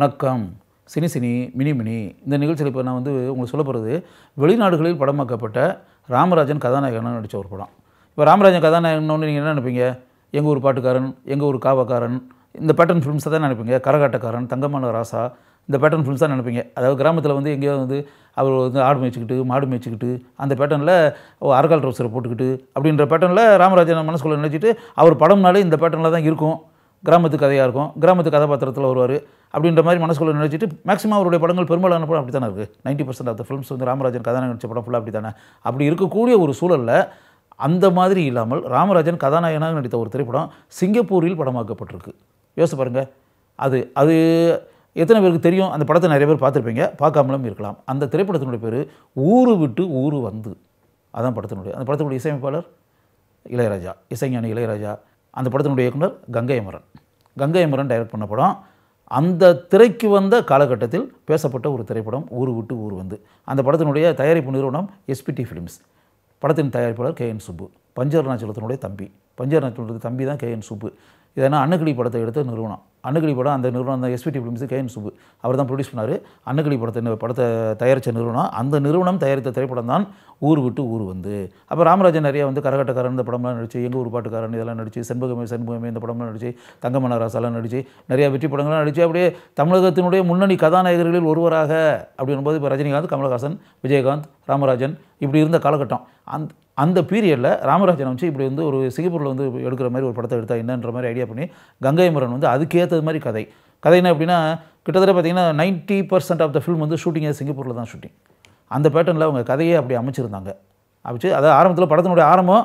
வணக்கம் cine cine mini mini இந்த நிகழ்ச்சியில் இப்போ நான் வந்து உங்களுக்கு சொல்ல போகிறது வெளிநாடுகளில் படமாக்கப்பட்ட ராமராஜன் கதாநாயகனாக நடித்த ஒரு படம் இப்போ ராமராஜன் கதாநாயகன் ஒன்று நீங்கள் என்ன நினைப்பீங்க எங்கள் ஊர் பாட்டுக்காரன் எங்கள் ஊர் காவக்காரன் இந்த பேட்டர்ன் ஃபிலிம்ஸை தான் நினைப்பீங்க கரகாட்டக்காரன் தங்கமான ராசா இந்த பேட்டர்ன் ஃபிலிம்ஸ் தான் நினைப்பீங்க அதாவது கிராமத்தில் வந்து எங்கேயோ வந்து அவர் வந்து ஆடு மேய்ச்சிக்கிட்டு மாடு மேய்ச்சிக்கிட்டு அந்த பேட்டர்னில் அரகால் ட்ரௌசரை போட்டுக்கிட்டு அப்படின்ற பேட்டர்னில் ராமராஜன் மனசுக்குள்ளே நினச்சிட்டு அவர் படம்னாலே இந்த பேட்டர்னில் தான் இருக்கும் கிராமத்து கதையாக இருக்கும் கிராமத்து கதாபாத்திரத்தில் வருவார் அப்படின்ற மாதிரி மனசுக்குள்ள நினைச்சிட்டு மேக்ஸிமம் அவருடைய படங்கள் பெரும்பாலான படம் அப்படி தானே இருக்குது ninety percent of the films வந்து ராமராஜன் கதாநாயகன் படம் ஃபுல்லாக அப்படி தானே அப்படி இருக்கக்கூடிய ஒரு சூழலில் அந்த மாதிரி இல்லாமல் ராமராஜன் கதாநாயகனாக நடித்த ஒரு திரைப்படம் சிங்கப்பூரில் படமாக்கப்பட்டிருக்கு யோசிச்சு பாருங்கள் அது அது எத்தனை பேருக்கு தெரியும் அந்த படத்தை நிறைய பேர் பார்த்துருப்பீங்க பார்க்காமலும் இருக்கலாம் அந்த திரைப்படத்தினுடைய பேர் ஊரு விட்டு ஊரு வந்து அதான் படத்தினுடைய அந்த படத்தினுடைய இசையமைப்பாளர் இளையராஜா இசைஞானி இளையராஜா அந்த படத்தினுடைய இயக்குனர் கங்கை அமரன் கங்கை அமரன் டைரக்ட் பண்ண படம் அந்த திரைக்கு வந்த காலகட்டத்தில் பேசப்பட்ட ஒரு திரைப்படம் ஊர் விட்டு ஊர் வந்து அந்த படத்தினுடைய தயாரிப்பு நிறுவனம் எஸ்பிடி ஃபிலிம்ஸ் படத்தின் தயாரிப்பாளர் கே என் சுப்பு பஞ்சர் நாச்சலத்தினுடைய தம்பி பஞ்சர் நாச்சலத்தினுடைய தம்பி தான் கே என் சுப்பு இதனால் அன்னக்கிளி படத்தை எடுத்த நிறுவனம் அன்னக்கிளி படம் அந்த நிறுவனம் தான் எஸ்விடி ஃபிலிம்ஸ் கேஎன் சுப்பு அவர் தான் ப்ரொடியூஸ் பண்ணார் அன்னக்கிளி படத்தை படத்தை தயாரித்த நிறுவனம் அந்த நிறுவனம் தயாரித்த திரைப்படம் தான் ஊர் விட்டு ஊர் வந்து அப்போ ராமராஜன் நிறைய வந்து கரகாட்டக்காரன் இந்த படம்லாம் நடிச்சு எங்கள் ஊர் பாட்டுக்காரன் இதெல்லாம் நடிச்சு செண்பகமே செண்பகமே இந்த படம்லாம் நடிச்சு தங்கமனராசாலாம் நடிச்சு நிறைய வெற்றி படங்கள்லாம் நடிச்சு அப்படியே தமிழகத்தினுடைய முன்னணி கதாநாயகர்களில் ஒருவராக அப்படின்போது இப்போ ரஜினிகாந்த் கமலஹாசன் விஜயகாந்த் ராமராஜன் இப்படி இருந்த காலகட்டம் அந்த அந்த பீரியடில் ராமராஜன் வச்சு இப்படி வந்து ஒரு சிங்கப்பூரில் வந்து எடுக்கிற மாதிரி ஒரு படத்தை எடுத்தால் என்னன்ற மாதிரி ஐடியா பண்ணி கங்கை மரன் வந்து அதுக்கேற்ற ஏற்றது மாதிரி கதை கதைனா அப்படின்னா கிட்டத்தட்ட பார்த்திங்கன்னா ninety percent of the film வந்து ஷூட்டிங்கே சிங்கப்பூரில் தான் ஷூட்டிங் அந்த பேட்டர்னில் அவங்க கதையை அப்படி அமைச்சிருந்தாங்க அமைச்சு அதாவது ஆரம்பத்தில் படத்தினுடைய ஆரம்பம்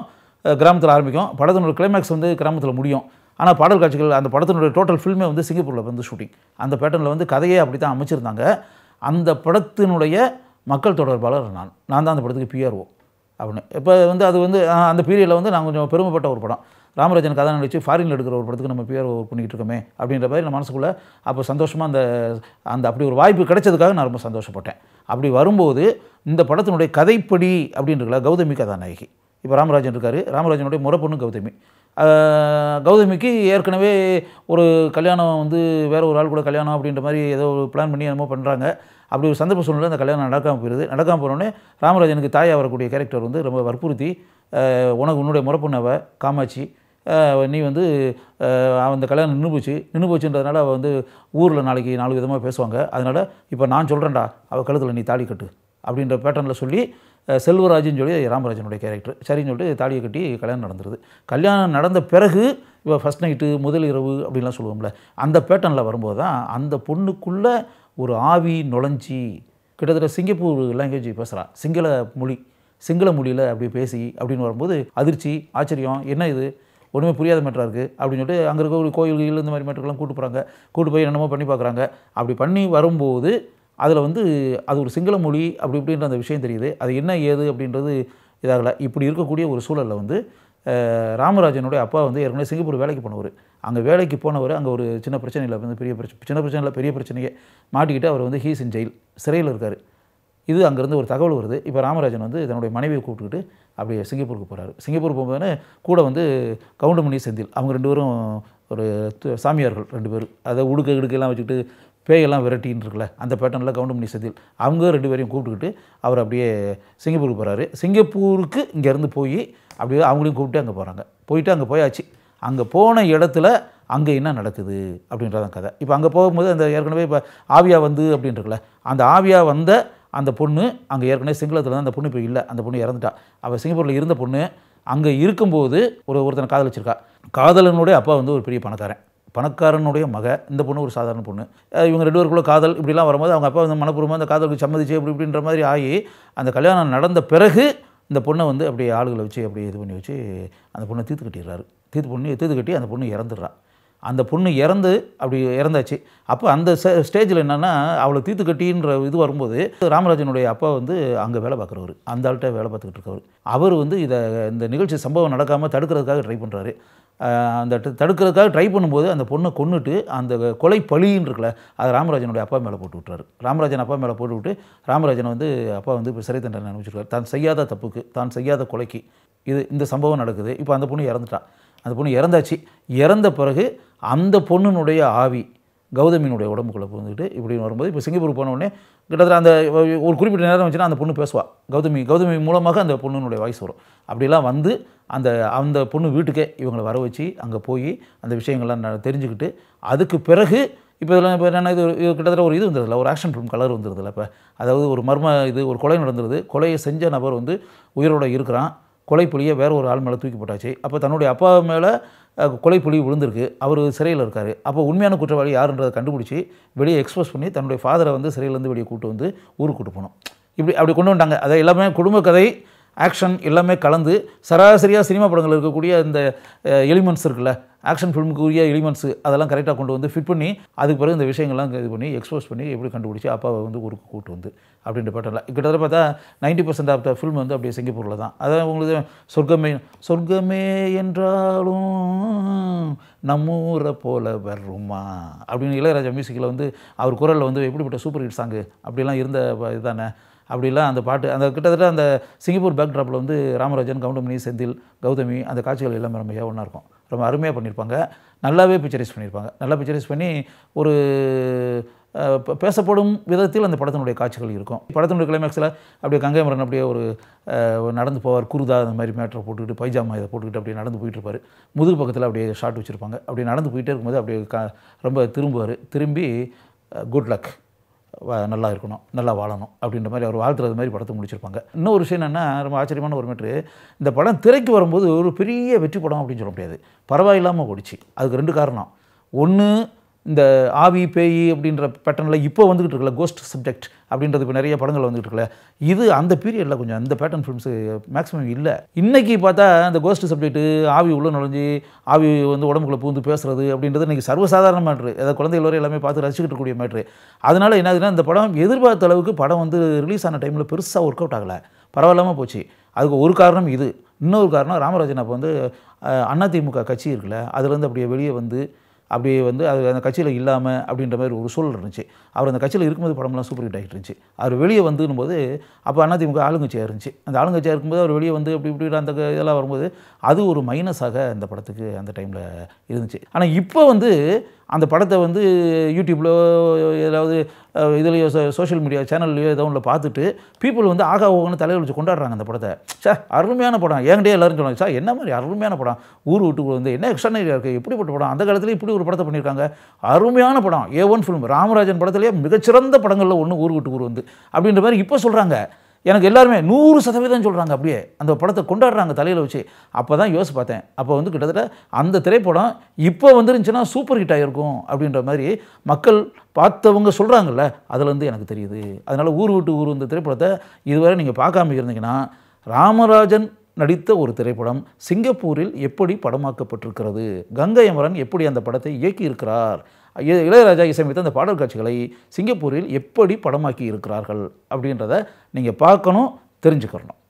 கிராமத்தில் ஆரம்பிக்கும் படத்தினுடைய கிளைமேக்ஸ் வந்து கிராமத்தில் முடியும் ஆனால் பாடல் காட்சிகள் அந்த படத்தினுடைய டோட்டல் ஃபில்மே வந்து சிங்கப்பூரில் வந்து ஷூட்டிங் அந்த பேட்டர்னில் வந்து கதையே அப்படி தான் அமைச்சிருந்தாங்க அந்த படத்தினுடைய மக்கள் தொடர்பாளர் நான் நான் தான் அந்த படத்துக்கு பிஆர்ஓ அப்படின்னு இப்போ வந்து அது வந்து அந்த பீரியடில் வந்து நான் கொஞ்சம் பெருமைப்பட்ட ஒரு படம் ராமராஜன் கதை நடிச்சு ஃபாரினில் எடுக்கிற ஒரு படத்துக்கு நம்ம பேர் ஒர்க் பண்ணிக்கிட்டு இருக்கோமே அப்படின்ற மாதிரி நான் மனசுக்குள்ளே அப்போ சந்தோஷமாக அந்த அந்த அப்படி ஒரு வாய்ப்பு கிடைச்சதுக்காக நான் ரொம்ப சந்தோஷப்பட்டேன் அப்படி வரும்போது இந்த படத்தினுடைய கதைப்படி அப்படின்றதுல கௌதமி கதாநாயகி இப்போ ராமராஜன் இருக்கார் ராமராஜனுடைய முறப்பொண்ணு கௌதமி கௌதமிக்கு ஏற்கனவே ஒரு கல்யாணம் வந்து வேறு ஒரு ஆள் கூட கல்யாணம் அப்படின்ற மாதிரி ஏதோ ஒரு பிளான் பண்ணி என்னமோ பண்ணுறாங்க அப்படி ஒரு சந்தர்ப்ப சூழ்நிலை அந்த கல்யாணம் நடக்காமல் போயிடுது நடக்காமல் போனோடனே ராமராஜனுக்கு தாயாக வரக்கூடிய கேரக்டர் வந்து ரொம்ப வற்புறுத்தி உனக்கு உன்னுடைய முறப்பொண்ணவை காமாட்சி நீ வந்து அந்த கல்யாணம் நின்று போச்சு நின்று போச்சுன்றதுனால அவள் வந்து ஊரில் நாளைக்கு நாலு விதமாக பேசுவாங்க அதனால் இப்போ நான் சொல்கிறேன்டா அவள் கழுத்தில் நீ தாலி கட்டு அப்படின்ற பேட்டர்னில் சொல்லி செல்வராஜின்னு சொல்லி ராமராஜனுடைய கேரக்டர் சரின்னு சொல்லிட்டு தாலியை கட்டி கல்யாணம் நடந்துருது கல்யாணம் நடந்த பிறகு இப்போ ஃபஸ்ட் நைட்டு முதல் இரவு அப்படின்லாம் சொல்லுவோம்ல அந்த பேட்டர்னில் வரும்போது தான் அந்த பொண்ணுக்குள்ளே ஒரு ஆவி நுழைஞ்சி கிட்டத்தட்ட சிங்கப்பூர் லாங்குவேஜ் பேசுகிறா சிங்கள மொழி சிங்கள மொழியில் அப்படி பேசி அப்படின்னு வரும்போது அதிர்ச்சி ஆச்சரியம் என்ன இது ஒன்றுமே புரியாத மேட்டராக இருக்குது அப்படின்னு சொல்லிட்டு அங்கே இருக்க ஒரு கோயில் இந்த மாதிரி மாட்டுக்கெல்லாம் கூட்டு போகிறாங்க கூட்டு போய் என்னமோ பண்ணி பார்க்குறாங்க அப்படி பண்ணி வரும்போது அதில் வந்து அது ஒரு சிங்கள மொழி அப்படி இப்படின்ற அந்த விஷயம் தெரியுது அது என்ன ஏது அப்படின்றது இதாகலை இப்படி இருக்கக்கூடிய ஒரு சூழலில் வந்து ராமராஜனுடைய அப்பா வந்து ஏற்கனவே சிங்கப்பூர் வேலைக்கு போனவர் அங்கே வேலைக்கு போனவர் அங்கே ஒரு சின்ன பிரச்சனையில் வந்து பெரிய பிரச்சனை சின்ன பிரச்சனையில் பெரிய பிரச்சனையே மாட்டிக்கிட்டு அவர் வந்து ஹீஸ் இன் ஜெயில் சிறையில் இருக்கார் இது அங்கேருந்து ஒரு தகவல் வருது இப்போ ராமராஜன் வந்து தன்னுடைய மனைவியை கூப்பிட்டுக்கிட்டு அப்படியே சிங்கப்பூருக்கு போகிறாரு சிங்கப்பூர் போகும்போது கூட வந்து கவுண்டமணி செந்தில் அவங்க ரெண்டு பேரும் ஒரு சாமியார்கள் ரெண்டு பேரும் அதை உடுக்க இடுக்கெல்லாம் வச்சுக்கிட்டு பேயெல்லாம் விரட்டின்னு இருக்கல அந்த பேட்டர்னில் கவுண்டமணி செந்தில் அவங்க ரெண்டு பேரையும் கூப்பிட்டுக்கிட்டு அவர் அப்படியே சிங்கப்பூருக்கு போகிறாரு சிங்கப்பூருக்கு இங்கேருந்து போய் அப்படியே அவங்களையும் கூப்பிட்டு அங்கே போகிறாங்க போயிட்டு அங்கே போயாச்சு அங்கே போன இடத்துல அங்கே என்ன நடக்குது அப்படின்றதான் கதை இப்போ அங்கே போகும்போது அந்த ஏற்கனவே இப்போ ஆவியா வந்து அப்படின்ருக்குல்ல அந்த ஆவியா வந்த அந்த பொண்ணு அங்கே ஏற்கனவே சிங்களத்தில் தான் அந்த பொண்ணு இப்போ இல்லை அந்த பொண்ணு இறந்துட்டா அவள் சிங்கப்பூரில் இருந்த பொண்ணு அங்கே இருக்கும்போது ஒரு ஒருத்தனை காதலிச்சிருக்கா காதலனுடைய அப்பா வந்து ஒரு பெரிய பணக்காரன் பணக்காரனுடைய மக இந்த பொண்ணு ஒரு சாதாரண பொண்ணு இவங்க ரெண்டு பேருக்குள்ள காதல் இப்படிலாம் வரும்போது அவங்க அப்பா வந்து மனப்பூர்வமாக அந்த காதலுக்கு சம்மதிச்சு அப்படி இப்படின்ற மாதிரி ஆகி அந்த கல்யாணம் நடந்த பிறகு இந்த பொண்ணை வந்து அப்படியே ஆளுகளை வச்சு அப்படியே இது பண்ணி வச்சு அந்த பொண்ணை தீர்த்து கட்டிடுறாரு தீர்த்து பொண்ணு தீர்த்து கட்டி அந்த பொண்ணு இறந்துடுறா அந்த பொண்ணு இறந்து அப்படி இறந்தாச்சு அப்போ அந்த ஸ்டேஜில் என்னென்னா அவளை தீத்து கட்டின்ற இது வரும்போது ராமராஜனுடைய அப்பா வந்து அங்கே வேலை பார்க்குறவர் அந்த ஆள்கிட்ட வேலை பார்த்துக்கிட்டு இருக்கவர் அவர் வந்து இதை இந்த நிகழ்ச்சி சம்பவம் நடக்காமல் தடுக்கிறதுக்காக ட்ரை பண்ணுறாரு அந்த தடுக்கிறதுக்காக ட்ரை பண்ணும்போது அந்த பொண்ணை கொண்டுட்டு அந்த கொலை பழின்னு இருக்கல அது ராமராஜனுடைய அப்பா மேலே போட்டு விட்றாரு ராமராஜன் அப்பா மேலே போட்டு விட்டு ராமராஜனை வந்து அப்பா வந்து இப்போ சிறை தண்டனை அனுப்பிச்சிருக்காரு தான் செய்யாத தப்புக்கு தான் செய்யாத கொலைக்கு இது இந்த சம்பவம் நடக்குது இப்போ அந்த பொண்ணு இறந்துட்டான் அந்த பொண்ணு இறந்தாச்சு இறந்த பிறகு அந்த பொண்ணுனுடைய ஆவி கௌதமியினுடைய உடம்புக்குள்ளே புகுந்துக்கிட்டு இப்படின்னு வரும்போது இப்போ சிங்கப்பூர் போனோடனே கிட்டத்தட்ட அந்த ஒரு குறிப்பிட்ட நேரம் வச்சுன்னா அந்த பொண்ணு பேசுவாள் கௌதமி கௌதமி மூலமாக அந்த பொண்ணுனுடைய வாய்ஸ் வரும் அப்படிலாம் வந்து அந்த அந்த பொண்ணு வீட்டுக்கே இவங்களை வர வச்சு அங்கே போய் அந்த விஷயங்கள்லாம் நான் தெரிஞ்சுக்கிட்டு அதுக்கு பிறகு இப்போ இதெல்லாம் இப்போ என்ன இது கிட்டத்தட்ட ஒரு இது வந்துருதுல ஒரு ஆக்ஷன் ஃபிலிம் கலர் வந்துருதுல இப்போ அதாவது ஒரு மர்ம இது ஒரு கொலை நடந்துருது கொலையை செஞ்ச நபர் வந்து உயிரோடு இருக்கிறான் கொலைப்புலியை வேறு ஒரு ஆள் மேலே தூக்கி போட்டாச்சு அப்போ தன்னுடைய அப்பா மேலே கொலை புலி விழுந்திருக்கு அவர் சிறையில் இருக்கார் அப்போ உண்மையான குற்றவாளி யாருன்றதை கண்டுபிடிச்சி வெளியே எக்ஸ்பிரஸ் பண்ணி தன்னுடைய ஃபாதரை வந்து சிறையிலேருந்து வெளியே கூட்டு வந்து ஊருக்கு கூட்டு போனோம் இப்படி அப்படி கொண்டு வந்தாங்க அதை எல்லாமே குடும்ப கதை ஆக்ஷன் எல்லாமே கலந்து சராசரியாக சினிமா படங்கள் இருக்கக்கூடிய இந்த எலிமெண்ட்ஸ் இருக்குல்ல ஆக்ஷன் ஃபிலிமுக்குரிய எலிமெண்ட்ஸ் அதெல்லாம் கரெக்டாக கொண்டு வந்து ஃபிட் பண்ணி அதுக்கு பிறகு இந்த விஷயங்கள்லாம் இது பண்ணி எக்ஸ்போஸ் பண்ணி எப்படி கண்டுபிடிச்சி அப்பாவை வந்து ஊருக்கு கூட்டு வந்து அப்படின்ற பாட்டில் கிட்டத்தட்ட பார்த்தா ninety percent of the film வந்து அப்படியே சிங்கப்பூரில் தான் அதான் உங்களுக்கு சொர்க்கமே சொர்க்கமே என்றாலும் நம்ம ஊரை போல வருமா அப்படின்னு இளையராஜா மியூசிக்கில் வந்து அவர் குரலில் வந்து எப்படிப்பட்ட சூப்பர் ஹிட் சாங்கு அப்படிலாம் இருந்த இதுதானே அப்படிலாம் அந்த பாட்டு அந்த கிட்டத்தட்ட அந்த சிங்கப்பூர் பேக் ட்ராப்பில் வந்து ராமராஜன் கவுண்டமணி செந்தில் கௌதமி அந்த காட்சிகள் எல்லாமே ரொம்ப ஒன்றா இருக்கும் ரொம்ப அருமையாக பண்ணியிருப்பாங்க நல்லாவே பிக்சரைஸ் பண்ணியிருப்பாங்க நல்லா பிக்சரைஸ் பண்ணி ஒரு பேசப்படும் விதத்தில் அந்த படத்தினுடைய காட்சிகள் இருக்கும் படத்தினுடைய கிளைமேக்ஸில் அப்படியே கங்கை மரன் அப்படியே ஒரு நடந்து போவார் குருதா அந்த மாதிரி மேட்டரை போட்டுக்கிட்டு பைஜாமா இதை போட்டுக்கிட்டு அப்படியே நடந்து போயிட்டு இருப்பார் முதுகு பக்கத்தில் அப்படியே ஷார்ட் வச்சுருப்பாங்க அப்படியே நடந்து போயிட்டே இருக்கும்போது அப்படியே க ரொம்ப திரும்புவார் திரும்பி குட் லக் நல்லா இருக்கணும் நல்லா வாழணும் அப்படின்ற மாதிரி அவர் வாழ்த்துறது மாதிரி படத்தை முடிச்சிருப்பாங்க இன்னொரு விஷயம் என்னென்னா ரொம்ப ஆச்சரியமான ஒரு மீட்ரு இந்த படம் திரைக்கு வரும்போது ஒரு பெரிய வெற்றி படம் அப்படின்னு சொல்ல முடியாது பரவாயில்லாமல் ஓடிச்சு அதுக்கு ரெண்டு காரணம் ஒன்று இந்த ஆவி பேய் அப்படின்ற பேட்டர்னில் இப்போ வந்துக்கிட்டு இருக்கல கோஸ்ட் சப்ஜெக்ட் அப்படின்றது இப்போ நிறைய படங்கள் வந்துகிட்டு இருக்கல இது அந்த பீரியடில் கொஞ்சம் அந்த பேட்டர்ன் ஃபிலிம்ஸு மேக்ஸிமம் இல்லை இன்றைக்கி பார்த்தா அந்த கோஸ்ட் சப்ஜெக்ட்டு ஆவி உள்ளே நுழைஞ்சி ஆவி வந்து உடம்புக்குள்ளே பூந்து பேசுகிறது அப்படின்றது இன்றைக்கி சர்வசாதாரண மேட்ரு அதை குழந்தைகள் வரை எல்லாமே பார்த்து ரசிச்சுட்டு இருக்கக்கூடிய மேட்ரு அதனால் என்ன ஆகுதுன்னா இந்த படம் எதிர்பார்த்த அளவுக்கு படம் வந்து ரிலீஸ் ஆன டைமில் பெருசாக ஒர்க் அவுட் ஆகலை பரவாயில்லாமல் போச்சு அதுக்கு ஒரு காரணம் இது இன்னொரு காரணம் ராமராஜன் அப்போ வந்து அதிமுக கட்சி இருக்குல்ல அதுலேருந்து அப்படியே வெளியே வந்து அப்படி வந்து அது அந்த கட்சியில் இல்லாமல் அப்படின்ற மாதிரி ஒரு சூழல் இருந்துச்சு அவர் அந்த கட்சியில் இருக்கும்போது படம்லாம் சூப்பர் ஹிட் ஆகிட்டு இருந்துச்சு அவர் வெளியே வந்துன்னும்போது அப்போ அதிமுக ஆளுங்கட்சியாக இருந்துச்சு அந்த ஆளுங்கட்சியாக இருக்கும்போது அவர் வெளியே வந்து அப்படி இப்படி அந்த இதெல்லாம் வரும்போது அது ஒரு மைனஸாக அந்த படத்துக்கு அந்த டைமில் இருந்துச்சு ஆனால் இப்போ வந்து அந்த படத்தை வந்து யூடியூப்லோ ஏதாவது இதுலேயோ சோஷியல் மீடியா சேனல்லையோ ஏதோ ஒன்றில் பார்த்துட்டு பீப்புள் வந்து ஆகா ஓகேன்னு தலைவர் வச்சு கொண்டாடுறாங்க அந்த படத்தை சார் அருமையான படம் என்கிட்டே எல்லாரும் சொன்னாங்க சார் என்ன மாதிரி அருமையான படம் ஊர் விட்டு வந்து என்ன எக்ஸ்ட்ரானரியாக இருக்குது எப்படிப்பட்ட படம் அந்த காலத்தில் இப்படி ஒரு படத்தை பண்ணியிருக்காங்க அருமையான படம் ஏ ஒன் ஃபிலிம் ராமராஜன் படத்தில் மலையாளத்திலே மிகச்சிறந்த படங்களில் ஒன்று ஊர் விட்டு ஊர் வந்து அப்படின்ற மாதிரி இப்போ சொல்கிறாங்க எனக்கு எல்லாருமே நூறு சதவீதம் சொல்கிறாங்க அப்படியே அந்த படத்தை கொண்டாடுறாங்க தலையில் வச்சு அப்போ தான் யோசி பார்த்தேன் அப்போ வந்து கிட்டத்தட்ட அந்த திரைப்படம் இப்போ வந்துருந்துச்சுன்னா சூப்பர் ஹிட் ஆகிருக்கும் அப்படின்ற மாதிரி மக்கள் பார்த்தவங்க சொல்கிறாங்கல்ல அதுலேருந்து எனக்கு தெரியுது அதனால் ஊர் விட்டு ஊர் இந்த திரைப்படத்தை இதுவரை நீங்கள் பார்க்காம இருந்தீங்கன்னா ராமராஜன் நடித்த ஒரு திரைப்படம் சிங்கப்பூரில் எப்படி படமாக்கப்பட்டிருக்கிறது கங்கை அமரன் எப்படி அந்த படத்தை இயக்கியிருக்கிறார் இளையராஜா இசையமைத்த அந்த பாடல் காட்சிகளை சிங்கப்பூரில் எப்படி படமாக்கி இருக்கிறார்கள் அப்படின்றத நீங்கள் பார்க்கணும் தெரிஞ்சுக்கிறணும்